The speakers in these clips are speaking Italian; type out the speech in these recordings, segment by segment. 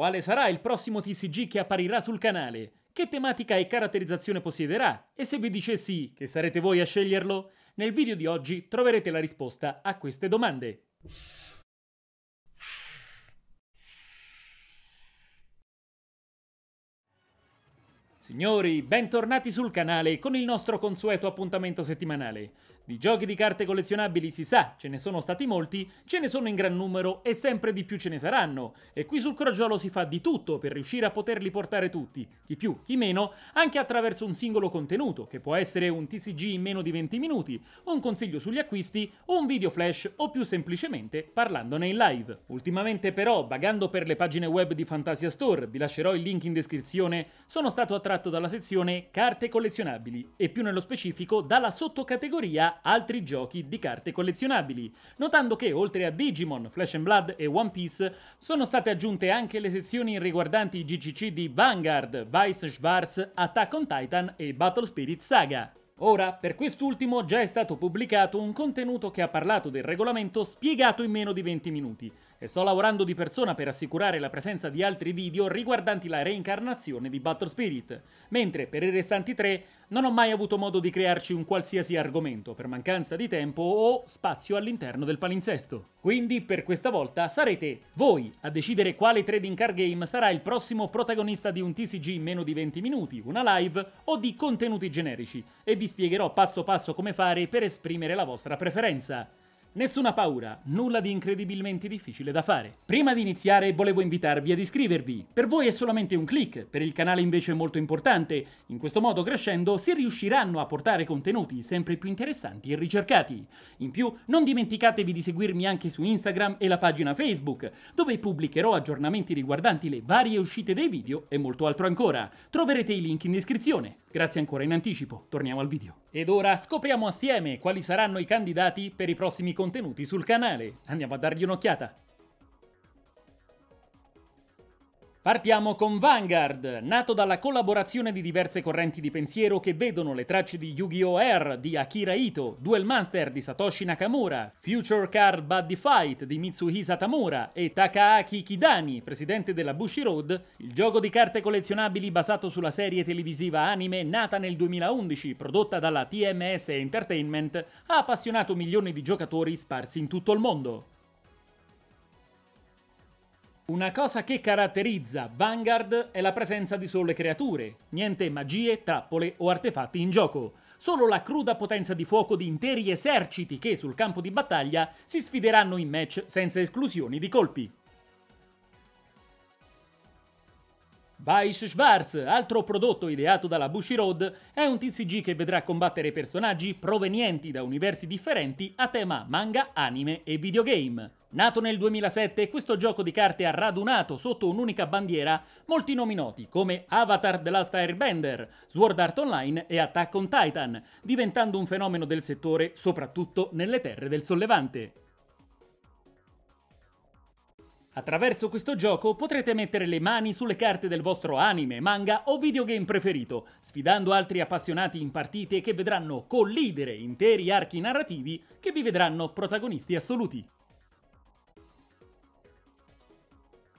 Quale sarà il prossimo TCG che apparirà sul canale? Che tematica e caratterizzazione possiederà? E se vi dicessi che sarete voi a sceglierlo? Nel video di oggi troverete la risposta a queste domande. Signori, bentornati sul canale con il nostro consueto appuntamento settimanale. Di giochi di carte collezionabili si sa, ce ne sono stati molti, ce ne sono in gran numero e sempre di più ce ne saranno. E qui sul crogiolo si fa di tutto per riuscire a poterli portare tutti, chi più, chi meno, anche attraverso un singolo contenuto, che può essere un TCG in meno di 20 minuti, un consiglio sugli acquisti, un video flash o più semplicemente parlandone in live. Ultimamente però, vagando per le pagine web di Fantasia Store, vi lascerò il link in descrizione, sono stato attratto dalla sezione carte collezionabili e più nello specifico dalla sottocategoria altri giochi di carte collezionabili, notando che oltre a Digimon, Flash and Blood e One Piece sono state aggiunte anche le sezioni riguardanti i GCC di Vanguard, Vice Schwarz, Attack on Titan e Battle Spirit Saga. Ora, per quest'ultimo già è stato pubblicato un contenuto che ha parlato del regolamento spiegato in meno di 20 minuti, e sto lavorando di persona per assicurare la presenza di altri video riguardanti la reincarnazione di Battle Spirit, mentre per i restanti tre non ho mai avuto modo di crearci un qualsiasi argomento per mancanza di tempo o spazio all'interno del palinsesto. Quindi per questa volta sarete voi a decidere quale trading card game sarà il prossimo protagonista di un TCG in meno di 20 minuti, una live o di contenuti generici e vi spiegherò passo passo come fare per esprimere la vostra preferenza. Nessuna paura, nulla di incredibilmente difficile da fare. Prima di iniziare volevo invitarvi ad iscrivervi. Per voi è solamente un click, per il canale invece è molto importante. In questo modo crescendo si riusciranno a portare contenuti sempre più interessanti e ricercati. In più non dimenticatevi di seguirmi anche su Instagram e la pagina Facebook, dove pubblicherò aggiornamenti riguardanti le varie uscite dei video e molto altro ancora. Troverete i link in descrizione. Grazie ancora in anticipo, torniamo al video. Ed ora scopriamo assieme quali saranno i candidati per i prossimi contenuti sul canale. Andiamo a dargli un'occhiata. Partiamo con Vanguard, nato dalla collaborazione di diverse correnti di pensiero che vedono le tracce di Yu-Gi-Oh! R di Akira Ito, Duel Master di Satoshi Nakamura, Future Car Buddy Fight di Mitsuhisa Tamura e Takaaki Kidani, presidente della Bushiroad, il gioco di carte collezionabili basato sulla serie televisiva anime nata nel 2011, prodotta dalla TMS Entertainment, ha appassionato milioni di giocatori sparsi in tutto il mondo. Una cosa che caratterizza Vanguard è la presenza di sole creature, niente magie, trappole o artefatti in gioco, solo la cruda potenza di fuoco di interi eserciti che sul campo di battaglia si sfideranno in match senza esclusioni di colpi. Weiss Schwarz, altro prodotto ideato dalla Bushy Road, è un TCG che vedrà combattere personaggi provenienti da universi differenti a tema manga, anime e videogame. Nato nel 2007, questo gioco di carte ha radunato sotto un'unica bandiera molti nomi noti come Avatar The Last Airbender, Sword Art Online e Attack on Titan, diventando un fenomeno del settore soprattutto nelle terre del sollevante. Attraverso questo gioco potrete mettere le mani sulle carte del vostro anime, manga o videogame preferito, sfidando altri appassionati in partite che vedranno collidere interi archi narrativi che vi vedranno protagonisti assoluti.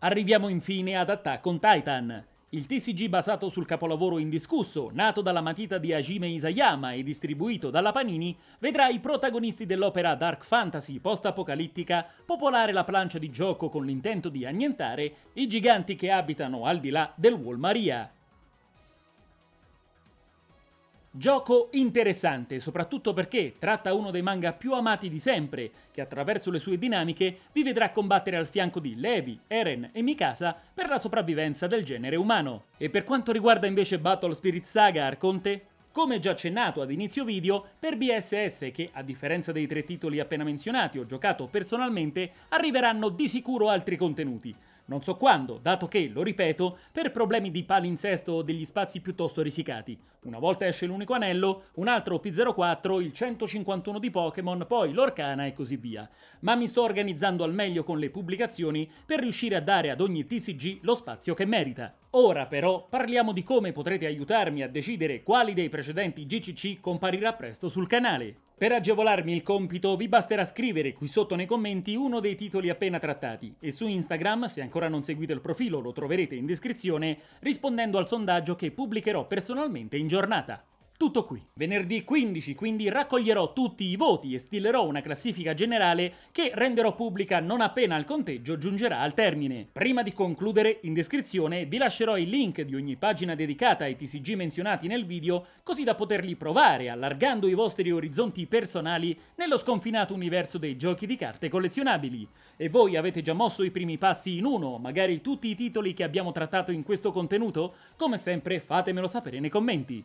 Arriviamo infine ad Attack on Titan, il TCG basato sul capolavoro indiscusso, nato dalla matita di Hajime Isayama e distribuito dalla Panini, vedrà i protagonisti dell'opera dark fantasy post-apocalittica popolare la plancia di gioco con l'intento di annientare i giganti che abitano al di là del Wall Maria. Gioco interessante, soprattutto perché tratta uno dei manga più amati di sempre, che attraverso le sue dinamiche vi vedrà combattere al fianco di Levi, Eren e Mikasa per la sopravvivenza del genere umano. E per quanto riguarda invece Battle Spirit Saga Arconte, come già accennato ad inizio video, per BSS che, a differenza dei tre titoli appena menzionati ho giocato personalmente, arriveranno di sicuro altri contenuti, non so quando, dato che, lo ripeto, per problemi di palinsesto o degli spazi piuttosto risicati. Una volta esce l'unico anello, un altro P04, il 151 di Pokémon, poi l'Orcana e così via. Ma mi sto organizzando al meglio con le pubblicazioni per riuscire a dare ad ogni TCG lo spazio che merita. Ora però parliamo di come potrete aiutarmi a decidere quali dei precedenti GCC comparirà presto sul canale. Per agevolarmi il compito vi basterà scrivere qui sotto nei commenti uno dei titoli appena trattati e su Instagram, se ancora non seguite il profilo lo troverete in descrizione, rispondendo al sondaggio che pubblicherò personalmente in giornata. Tutto qui. Venerdì 15 quindi raccoglierò tutti i voti e stilerò una classifica generale che renderò pubblica non appena il conteggio giungerà al termine. Prima di concludere, in descrizione vi lascerò il link di ogni pagina dedicata ai TCG menzionati nel video così da poterli provare allargando i vostri orizzonti personali nello sconfinato universo dei giochi di carte collezionabili. E voi avete già mosso i primi passi in uno, magari tutti i titoli che abbiamo trattato in questo contenuto? Come sempre fatemelo sapere nei commenti.